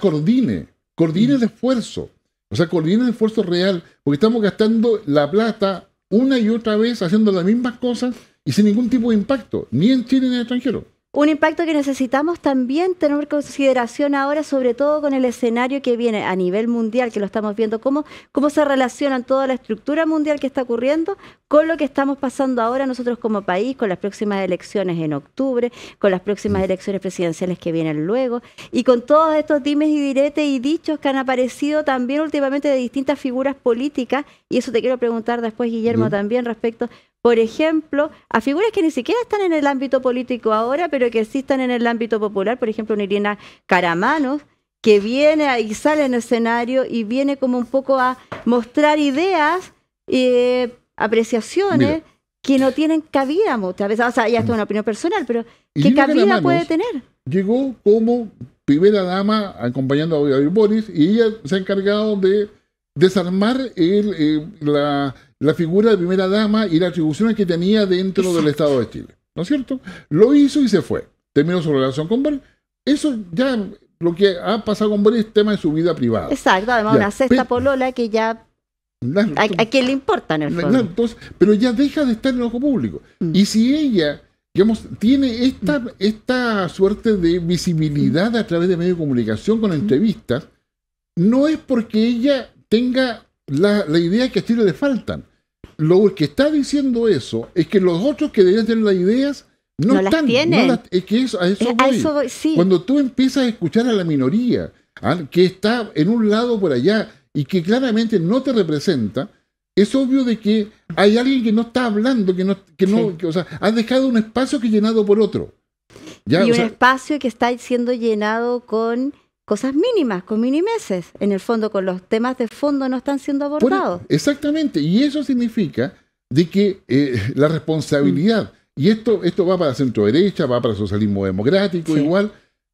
coordine, coordine el mm. esfuerzo, o sea, coordine el esfuerzo real, porque estamos gastando la plata una y otra vez haciendo las mismas cosas y sin ningún tipo de impacto, ni en Chile ni en el extranjero. Un impacto que necesitamos también tener consideración ahora, sobre todo con el escenario que viene a nivel mundial, que lo estamos viendo, cómo, cómo se relacionan toda la estructura mundial que está ocurriendo con lo que estamos pasando ahora nosotros como país, con las próximas elecciones en octubre, con las próximas mm. elecciones presidenciales que vienen luego, y con todos estos dimes y diretes y dichos que han aparecido también últimamente de distintas figuras políticas, y eso te quiero preguntar después, Guillermo, mm. también respecto por ejemplo, a figuras que ni siquiera están en el ámbito político ahora, pero que sí están en el ámbito popular, por ejemplo, una Irina Caramanos, que viene y sale en el escenario y viene como un poco a mostrar ideas, eh, apreciaciones. que no tienen cabida muchas veces. O sea, ya esto es una mm. opinión personal, pero ¿qué cabida puede tener? Llegó como primera dama acompañando a Boris y ella se ha encargado de desarmar el, eh, la, la figura de primera dama y las atribuciones que tenía dentro del Estado de Chile. ¿No es cierto? Lo hizo y se fue. Terminó su relación con Bolívar. Eso ya lo que ha pasado con Boris es tema de su vida privada. Exacto, además una cesta polola que ya... a, quién le importa en el fondo? entonces, pero ya deja de estar en el ojo público. Mm. Y si ella, digamos, tiene esta, mm. esta suerte de visibilidad mm. a través de medios de comunicación con entrevistas, no es porque ella tenga la, la idea que a Chile le faltan. Lo que está diciendo eso es que los otros que deberían tener las ideas no, están, las tienen. es eso, a eso, Cuando tú empiezas a escuchar a la minoría ¿ah? que está en un lado por allá y que claramente no te representa, es obvio de que hay alguien que no está hablando, que no, que o sea, has dejado un espacio que llenado por otro. ¿Ya? y un espacio que está siendo llenado con cosas mínimas, con minimeses. En el fondo, con los temas de fondo no están siendo abordados. exactamente, y eso significa de que eh, la responsabilidad, mm. y esto, esto va para centro derecha, va para socialismo democrático igual,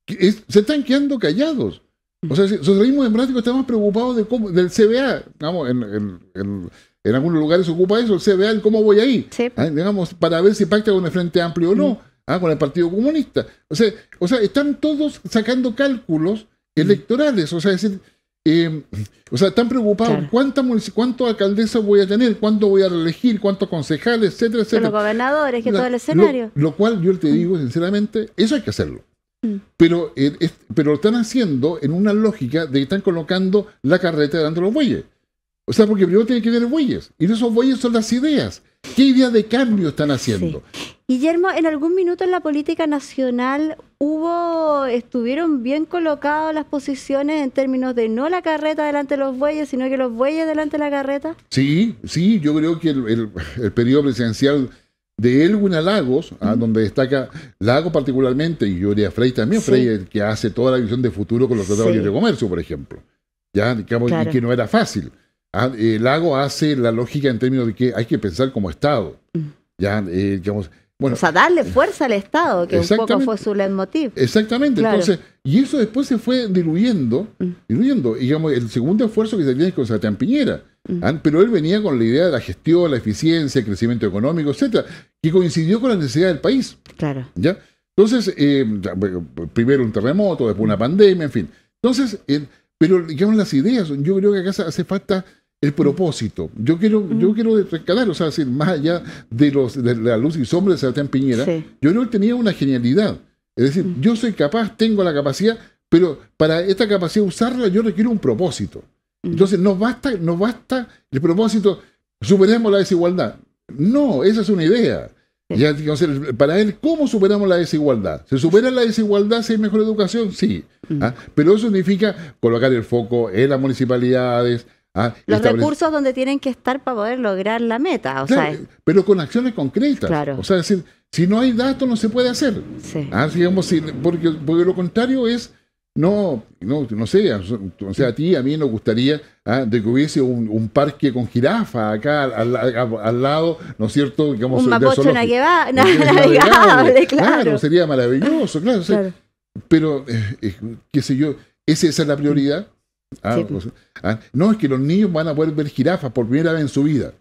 se están quedando callados. O sea, el socialismo democrático está más preocupado de cómo, del CBA, digamos, en, algunos lugares ocupa eso, el CBA, el cómo voy ahí, ah, digamos, para ver si pacta con el Frente Amplio o no, mm. ah, con el Partido Comunista. O sea, o sea, están todos sacando cálculos electorales. O sea, decir, em, o sea, están preocupados ¿Cuántas cuánta, cuánto alcaldesa voy a tener, cuánto voy a elegir, cuántos concejales, etcétera, etcétera. Los gobernadores, que todo el escenario. Lo, cual yo te digo, sinceramente, eso hay que hacerlo. Mm. Pero, eh, pero lo están haciendo en una lógica de que están colocando la carreta delante de los bueyes. O sea, porque primero tiene que ver bueyes. Y esos bueyes son las ideas. ¿Qué ideas de cambio están haciendo? Guillermo, en algún minuto en la política nacional hubo, estuvieron bien colocadas las posiciones en términos de no la carreta delante de los bueyes, sino que los bueyes delante de la carreta. Sí, sí, yo creo que el, periodo presidencial de Elwin a Lagos, ah, donde destaca Lagos particularmente, y yo diría Frey también, Frey que hace toda la visión de futuro con los tratados de comercio, por ejemplo. Ya, digamos, que no era fácil. Ah, eh, el Lago hace la lógica en términos de que hay que pensar como Estado. Mm. Ya, eh, digamos, o sea, darle eh, fuerza al Estado, que un poco fue su leitmotiv. Exactamente. y eso después se fue diluyendo, mm. diluyendo. Y digamos, el segundo esfuerzo que se tenía es con Satán Piñera. Mm. ¿ah? Pero él venía con la idea de la gestión, la eficiencia, el crecimiento económico, etcétera, que coincidió con la necesidad del país. Claro. ¿ya? Entonces, primero un terremoto, después una pandemia, en fin. Entonces, pero digamos las ideas, yo creo que acá hace falta el propósito. Yo quiero, yo quiero rescatar, o sea, decir, más allá de, los, de la luz y sombra de Sebastián Piñera, yo no tenía una genialidad. Es decir, yo soy capaz, tengo la capacidad, pero para esta capacidad usarla yo requiero un propósito. Entonces, ¿nos basta, no basta el propósito, superemos la desigualdad. No, esa es una idea. Ya, para él, ¿cómo superamos la desigualdad? ¿Se supera la desigualdad si hay mejor educación? Sí. ¿Ah? Pero eso significa colocar el foco en las municipalidades, Ah, Los recursos donde tienen que estar para poder lograr la meta. Pero con acciones concretas. O sea, decir, si no hay datos no se puede hacer. Ah, porque, lo contrario es... No, no, sé, o sea, a ti, a mí nos gustaría ah, de que hubiese un, parque con jirafa acá al, lado, ¿no es cierto? un mapocho claro. sería maravilloso, claro. pero, eh, eh, qué sé yo, ¿esa es la prioridad? Ah, pues. ah, no, es que los niños van a poder ver jirafas por primera vez en su vida.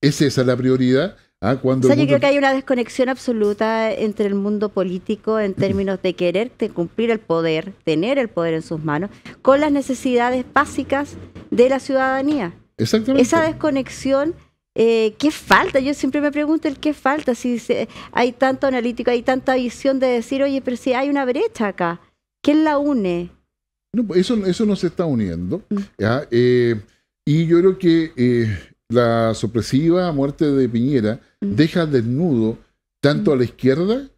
esa ¿Es la prioridad? Ah, cuando yo creo que hay una desconexión absoluta entre el mundo político en términos de querer cumplir el poder, tener el poder en sus manos, con las necesidades básicas de la ciudadanía. Exactamente. Esa desconexión, eh, ¿qué falta? Yo siempre me pregunto el qué falta, si hay tanto analítico, hay tanta visión de decir, oye, pero si hay una brecha acá, ¿qué la une? No, pues, eso, eso no se está uniendo. Mm. Eh, y yo creo que eh, la sorpresiva muerte de Piñera mm. deja desnudo tanto mm. a la izquierda,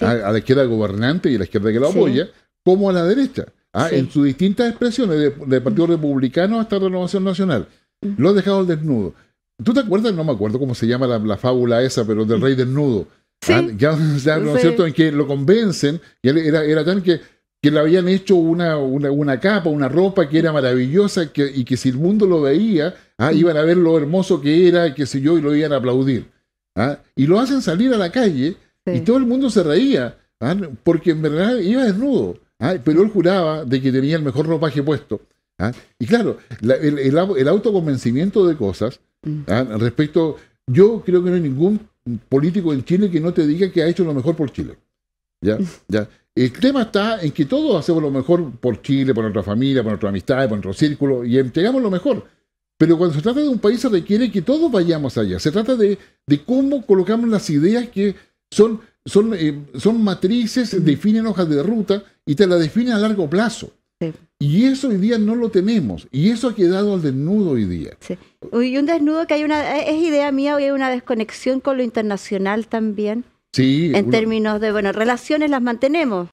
a, la izquierda gobernante y a la izquierda que la apoya, como a la derecha, ¿ah? en sus distintas expresiones, del Partido Republicano hasta Renovación Nacional. Lo ha dejado desnudo. ¿Tú te acuerdas? No me acuerdo cómo se llama la, fábula esa, pero del rey desnudo. ¿ah? Ya, ¿no es cierto? En que lo convencen, era, era tan que que le habían hecho una, capa, una ropa que era maravillosa y que si el mundo lo veía, ah, mm. iban a ver lo hermoso que era, qué sé yo, y lo iban a aplaudir. Ah, y lo hacen salir a la calle y todo el mundo se reía, ah, porque en verdad iba desnudo, pero él juraba de que tenía el mejor ropaje puesto. Y claro, el, el, autoconvencimiento de cosas mm. respecto, yo creo que no hay ningún político en Chile que no te diga que ha hecho lo mejor por Chile. ¿Ya? ¿Ya? El tema está en que todos hacemos lo mejor por Chile, por nuestra familia, por nuestra amistad, por nuestro círculo, y entregamos lo mejor. Pero cuando se trata de un país se requiere que todos vayamos allá. Se trata de, cómo colocamos las ideas que son, son, eh, son matrices, definen hojas de ruta y te las definen a largo plazo. Sí. Y eso hoy día no lo tenemos. Y eso ha quedado al desnudo hoy día. Sí. Y un desnudo que hay una, es idea mía, hoy hay una desconexión con lo internacional también en términos de, bueno, relaciones las mantenemos,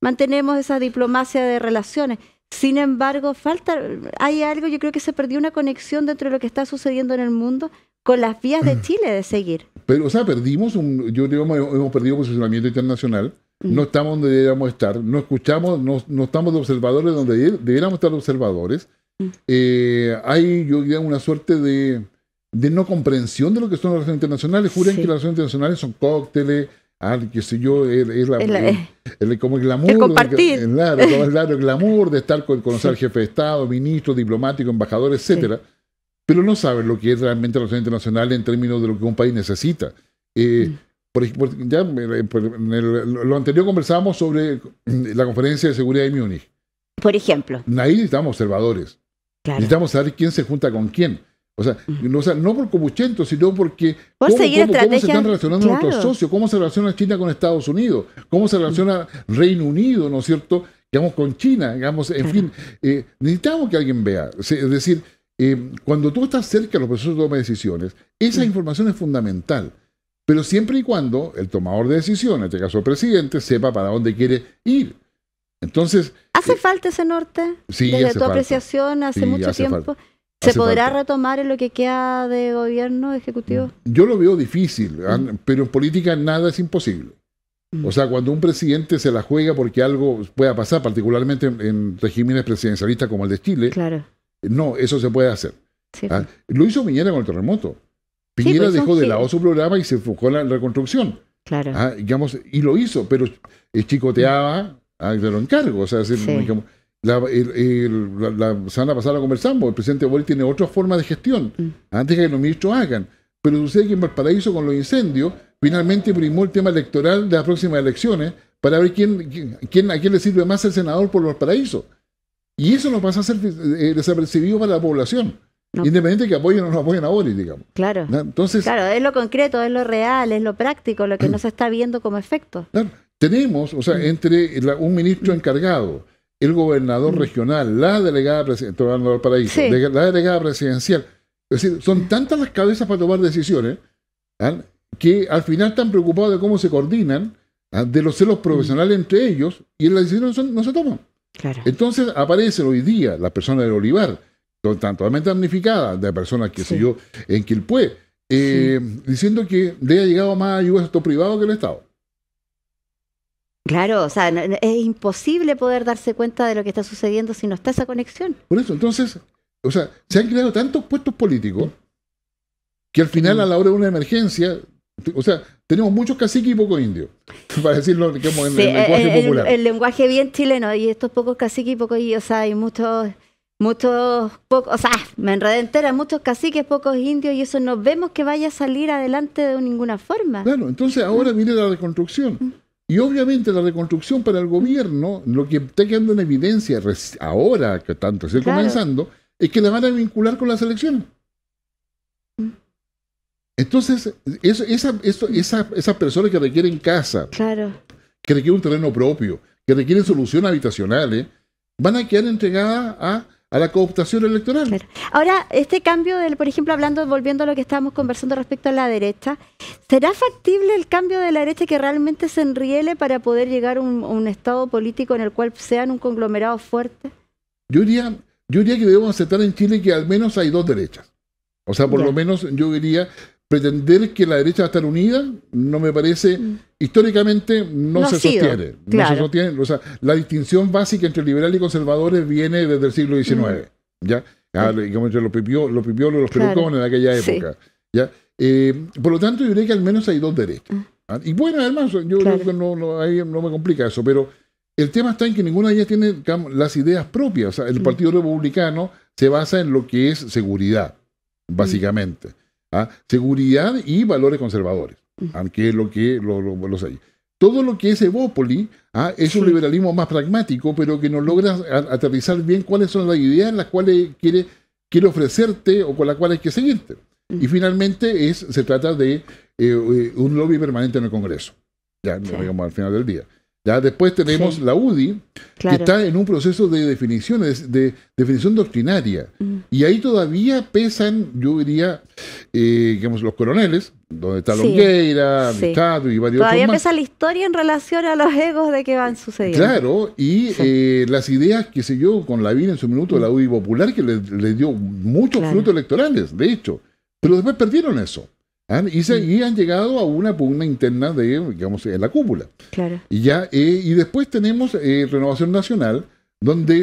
mantenemos esa diplomacia de relaciones. Sin embargo, falta, hay algo, yo creo que se perdió una conexión dentro de lo que está sucediendo en el mundo con las vías de mm. Chile de seguir. Pero, o sea, perdimos, un, yo creo hemos perdido posicionamiento internacional, mm. no estamos donde deberíamos estar, no escuchamos, no, estamos de observadores donde deberíamos estar observadores. Mm. Eh, hay, yo diría, una suerte de, de no comprensión de lo que son las relaciones internacionales. Juran que las relaciones internacionales son cócteles, ah, que sé yo, es, la, eh, como el glamour. El compartir. El, claro, el, glamour de estar con conocer jefe de Estado, ministro, diplomático, embajador, etcétera. Pero no saben lo que es realmente la relación internacional en términos de lo que un país necesita. Eh, mm. por, ejemplo ya, eh, lo anterior conversábamos sobre mm, la conferencia de seguridad de Múnich. Por ejemplo. Ahí necesitamos observadores. Necesitamos saber quién se junta con quién. O sea, no, no por comuchento, sino porque por cómo, se están relacionando nuestros socios, cómo se relaciona China con Estados Unidos, cómo se relaciona Reino Unido, ¿no es cierto? Digamos, con China, digamos, en fin, eh, necesitamos que alguien vea. Es decir, eh, cuando tú estás cerca de los procesos de toma de decisiones, esa información es fundamental. Pero siempre y cuando el tomador de decisiones, en este caso el presidente, sepa para dónde quiere ir. Entonces. ¿Hace eh, falta ese norte? Sí, Desde tu apreciación hace mucho tiempo. ¿Se podrá retomar en lo que queda de gobierno ejecutivo? Mm. Yo lo veo difícil, ¿ah? mm. pero en política nada es imposible. Mm. O sea, cuando un presidente se la juega porque algo pueda pasar, particularmente en, regímenes presidencialistas como el de Chile, eh, no, eso se puede hacer. ¿ah? Pues. lo hizo Piñera con el terremoto. Piñera pues, dejó de lado su programa y se enfocó en la reconstrucción. Claro. ¿ah? y lo hizo, pero chicoteaba, a lo encargo. O sea, la, la, semana pasada conversamos, el presidente Boric tiene otra forma de gestión, mm. antes que los ministros hagan. Pero sucede que en Valparaíso, con los incendios, finalmente primó el tema electoral de las próximas elecciones para ver quién, a quién le sirve más el senador por Valparaíso. Y eso nos pasa a ser eh, desapercibido para la población. independientemente Independiente de que apoyen o no apoyen a Boris, digamos. Claro. Entonces, claro, es lo concreto, es lo real, es lo práctico, lo que nos está viendo como efecto. Tenemos, o sea, mm. entre un ministro mm. encargado, el gobernador regional, la delegada presidencial, la delegada presidencial. Es decir, son tantas las cabezas para tomar decisiones ¿ah? que al final están preocupados de cómo se coordinan, ¿ah? de los celos profesionales entre ellos, y las decisiones no, se toman. Entonces aparece hoy día la persona del Olivar, totalmente damnificadas, de personas que se yo, en que eh, diciendo que le ha llegado más ayuda esto privado que el Estado. Claro, o sea, es imposible poder darse cuenta de lo que está sucediendo si no está esa conexión. Por eso, entonces, o sea, se han creado tantos puestos políticos que al final, a la hora de una emergencia, o sea, tenemos muchos caciques y pocos indios, para decirlo en, el, eh, lenguaje eh, popular. El, lenguaje bien chileno, y estos pocos caciques y pocos indios, o sea, hay muchos, muchos, pocos, o sea, me enredé entera, muchos caciques, pocos indios, y eso no vemos que vaya a salir adelante de ninguna forma. Claro, entonces ahora mm. viene la reconstrucción. Mm. Y obviamente la reconstrucción para el gobierno, lo que está quedando en evidencia ahora, que tanto se está comenzando, es que la van a vincular con la selección. Entonces, esas personas que requieren casa, que requieren un terreno propio, que requieren soluciones habitacionales, van a quedar entregadas a a la cooptación electoral. Ahora, este cambio, del, por ejemplo, hablando, volviendo a lo que estábamos conversando respecto a la derecha, ¿será factible el cambio de la derecha que realmente se enriele para poder llegar a un, estado político en el cual sean un conglomerado fuerte? Yo diría, yo diría que debemos aceptar en Chile que al menos hay dos derechas. O sea, por lo menos yo diría pretender que la derecha va a estar unida no me parece mm. históricamente no, se sostiene se sostiene o sea la distinción básica entre liberal y conservadores viene desde el siglo XIX mm. ya entre ah, los pipiolos los, los de aquella época ya eh, por lo tanto yo diría que al menos hay dos derechas mm. ¿ah? y bueno además yo creo que no, no me complica eso pero el tema está en que ninguna de ellas tiene las ideas propias el partido republicano se basa en lo que es seguridad básicamente ¿ah? seguridad y valores conservadores, aunque ¿ah? es lo que lo, Todo lo que es Evópoli ¿ah? es un liberalismo más pragmático, pero que no logra aterrizar bien cuáles son las ideas las cuales quiere, quiere ofrecerte o con las cuales hay que seguirte. Y finalmente es, se trata de eh, eh, un lobby permanente en el Congreso, ya digamos al final del día. ¿Ya? Después tenemos la UDI, que está en un proceso de definiciones, de definición doctrinaria. Mm. Y ahí todavía pesan, yo diría, eh, digamos, los coroneles, donde está Longueira, Estado y varios otros Todavía pesa la historia en relación a los egos de que van eh, sucediendo. Claro, y eh, las ideas, que se yo, con la vida en su minuto de la UDI Popular, que le, dio muchos frutos electorales, de hecho. Pero después perdieron eso. Ah, mm. y, han llegado a una pugna interna de, digamos, en la cúpula. Y, ya, eh, y después tenemos eh, Renovación Nacional, donde,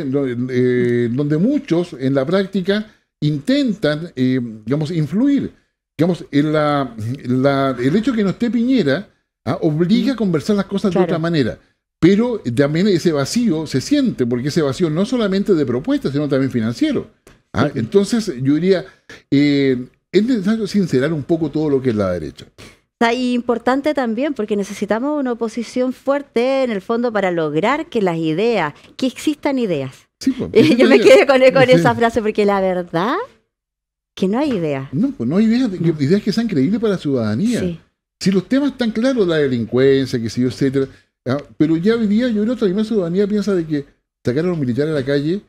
eh, donde muchos en la práctica intentan, digamos, influir. Digamos, en la, el hecho que no esté Piñera ah, obliga a mm. conversar las cosas de otra manera. Pero también ese vacío se siente, porque ese vacío no solamente de propuestas, sino también financiero. Ah, entonces, yo diría, eh, es necesario sincerar un poco todo lo que es la derecha. Y importante también porque necesitamos una oposición fuerte en el fondo para lograr que las ideas, que existan ideas. Pues, yo me quedé con, con esa frase porque la verdad que no hay ideas. No, pues no hay ideas, ideas que sean creíbles para la ciudadanía. Sí. Si los temas están claros, la delincuencia, que si etcétera, ah, pero ya hoy día yo creo que la ciudadanía piensa de que sacar a los militares a la calle,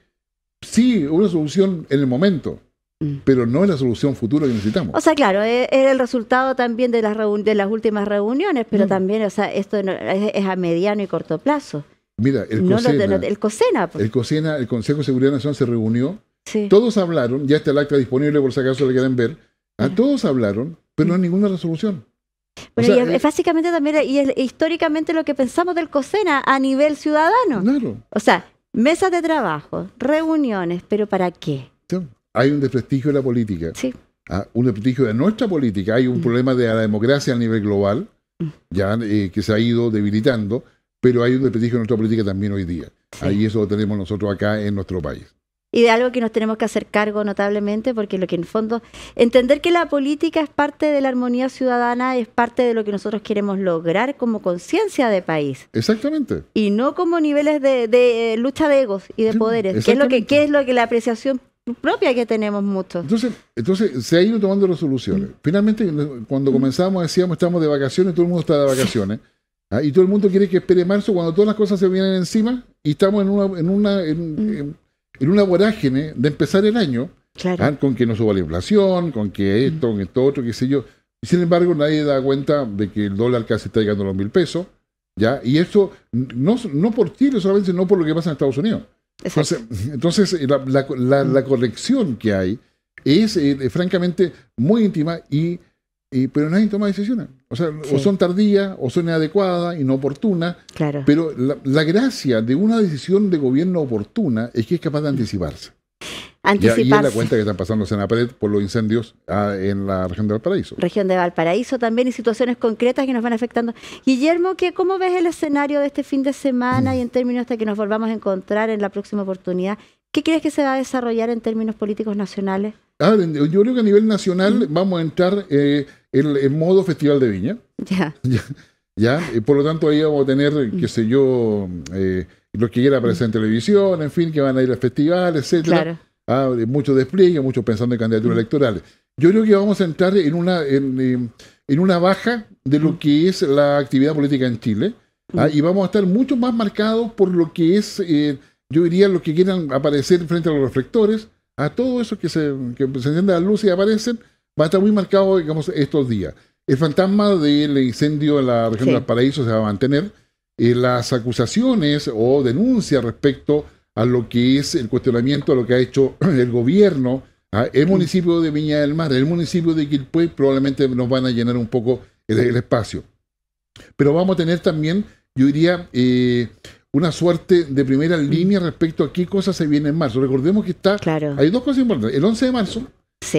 sí, una solución en el momento, Mm. pero no es la solución futura que necesitamos. O sea, claro, es, el resultado también de las, de las últimas reuniones, pero mm. también, o sea, esto es, a mediano y corto plazo. Mira, el COSENA, pues. el, COSENA el Consejo de Seguridad Nacional se reunió, todos hablaron, ya está el acta disponible por si acaso lo quieren ver, a ah, todos hablaron, pero no hay mm. ninguna resolución. Bueno, y eh, básicamente también, y es históricamente lo que pensamos del COSENA a nivel ciudadano. Claro. O sea, mesas de trabajo, reuniones, pero ¿para qué? hay un desprestigio de la política. Sí. ¿Ah? un desprestigio de nuestra política. Hay un mm. problema de la democracia a nivel global, mm. ya eh, que se ha ido debilitando, pero hay un desprestigio de nuestra política también hoy día. Ahí eso lo tenemos nosotros acá en nuestro país. Y de algo que nos tenemos que hacer cargo notablemente, porque lo que en fondo, entender que la política es parte de la armonía ciudadana, es parte de lo que nosotros queremos lograr como conciencia de país. Exactamente. Y no como niveles de, eh, lucha de egos y de poderes, que que es lo que la apreciación propia que tenemos mucho. Entonces, entonces se ha ido tomando resoluciones. Mm. Finalmente, cuando mm. comenzamos decíamos estamos de vacaciones, todo el mundo está de vacaciones. ¿ah? Y todo el mundo quiere que espere marzo cuando todas las cosas se vienen encima y estamos en una, en una, en, mm. una vorágine de empezar el año. ¿ah? Con que no suba la inflación, con que esto, con esto otro, qué sé yo. y Sin embargo, nadie da cuenta de que el dólar casi está llegando a los mil pesos. ¿ya? Y esto, no, no por Chile solamente, sino por lo que pasa en Estados Unidos. Entonces, eh, la, la, que hay es eh, francamente muy íntima y, pero nadie toma decisiones. O sea, o son tardías, o son inadecuadas, inoportunas. Claro. Pero la, gracia de una decisión de gobierno oportuna es que es capaz de anticiparse. Y la cuenta que están pasando pared por los incendios ah, en la región de Valparaíso. Región de Valparaíso también y situaciones concretas que nos van afectando. Guillermo, ¿qué, ¿cómo ves el escenario de este fin de semana y en términos hasta que nos volvamos a encontrar en la próxima oportunidad? ¿Qué crees que se va a desarrollar en términos políticos nacionales? Ah, yo creo que a nivel nacional vamos a entrar eh, en modo Festival de Viña. Ya. ya. Eh, por lo tanto, ahí vamos a tener, qué sé yo, eh, los que quiera aparecer en televisión, en fin, que van a ir al festival, etcétera. Claro. Ah, mucho despliegue, mucho pensando en candidaturas electorales. Yo creo que vamos a entrar en una, en, em, en una baja de lo que es la actividad política en Chile ¿ah? y vamos a estar mucho más marcados por lo que es, eh, yo diría, los que quieran aparecer frente a los reflectores, a ¿ah? todo eso que se, que se enciende la luz y aparecen, va a estar muy marcado, digamos, estos días. El fantasma del incendio en la región de se va a mantener. Eh, las acusaciones o denuncias respecto a lo que es el cuestionamiento a lo que ha hecho el gobierno, ¿ah? el municipio de Viña del Mar, el municipio de Quilpué, probablemente nos van a llenar un poco el, espacio. Pero vamos a tener también, yo diría, eh, una suerte de primera mm. línea respecto a qué cosas se vienen en marzo. Recordemos que está, claro. hay dos cosas importantes. El 11 de marzo,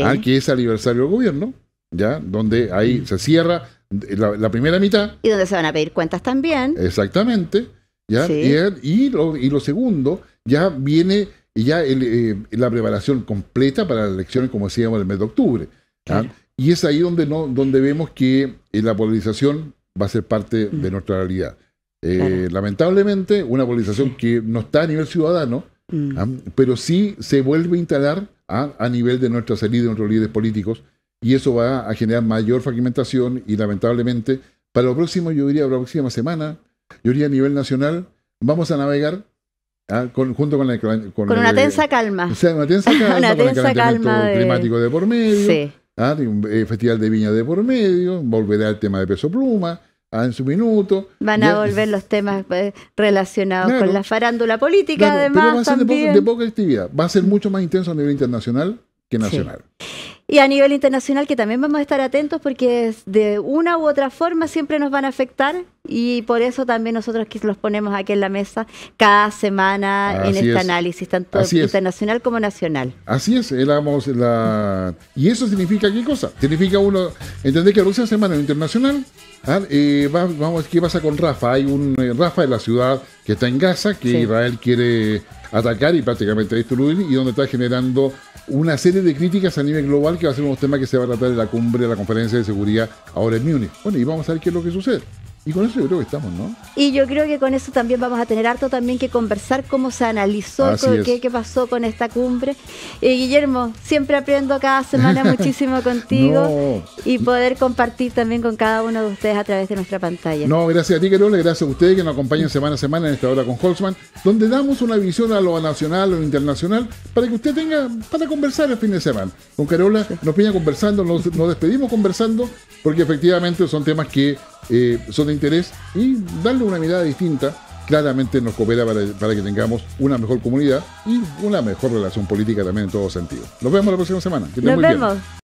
ah, que es aniversario del gobierno, ya donde ahí mm. se cierra eh, la, primera mitad. Y donde se van a pedir cuentas también. Exactamente. ¿ya? y, lo, y lo segundo ya viene ya eh, la preparación completa para las elecciones, como decíamos, el mes de octubre. ¿ah? Y es ahí donde, no, donde vemos que eh, la polarización va a ser parte mm. de nuestra realidad. Eh, lamentablemente, una polarización que no está a nivel ciudadano, mm. ¿ah? pero sí se vuelve a instalar ¿ah? a nivel de nuestra salida, de nuestros líderes políticos, y eso va a generar mayor fragmentación y lamentablemente, para lo próximo, yo diría, la próxima semana, yo diría a nivel nacional, vamos a navegar Ah, con, junto con, la, con, una tensa calma. O sea, una tensa calma. con un calma de... climático de por medio. Sí. Ah, un eh, festival de viña de por medio. Volverá el tema de peso pluma. Ah, en su minuto. Van a volver los temas eh, relacionados con la farándula política, además. va a ser de, poca, actividad. Va a ser mucho más intenso a nivel internacional que nacional. Y a nivel internacional, que también vamos a estar atentos porque de una u otra forma siempre nos van a afectar y por eso también nosotros los ponemos aquí en la mesa cada semana en este análisis, tanto internacional como nacional. Así es, la... ¿Y eso significa qué cosa? Significa uno, entender que Rusia semana internacional ¿ah? eh, ¿qué pasa con Rafa? Hay un eh, Rafa de la ciudad que está en Gaza, que Israel quiere atacar y prácticamente destruir, y donde está generando una serie de críticas a nivel global que va a ser un tema que se va a tratar en la cumbre de la conferencia de seguridad ahora en Múnich. Bueno, y vamos a ver qué es lo que sucede. Y con eso yo creo que estamos, ¿no? Y yo creo que con eso también vamos a tener harto también que conversar cómo se analizó, qué, pasó con esta cumbre. Eh, Guillermo, siempre aprendo cada semana muchísimo contigo y poder compartir también con cada uno de ustedes a través de nuestra pantalla. No, gracias a ti, Carola, gracias a ustedes que nos acompañan semana a semana en esta hora con Holzman, donde damos una visión a lo nacional, o lo internacional, para que usted tenga para conversar el fin de semana. Con Carola nos vienen conversando, nos despedimos conversando, porque efectivamente son temas que eh, son de interés y darle una mirada distinta claramente nos coopera para, que tengamos una mejor comunidad y una mejor relación política también en todo sentido. Nos vemos la próxima semana. Que nos vemos.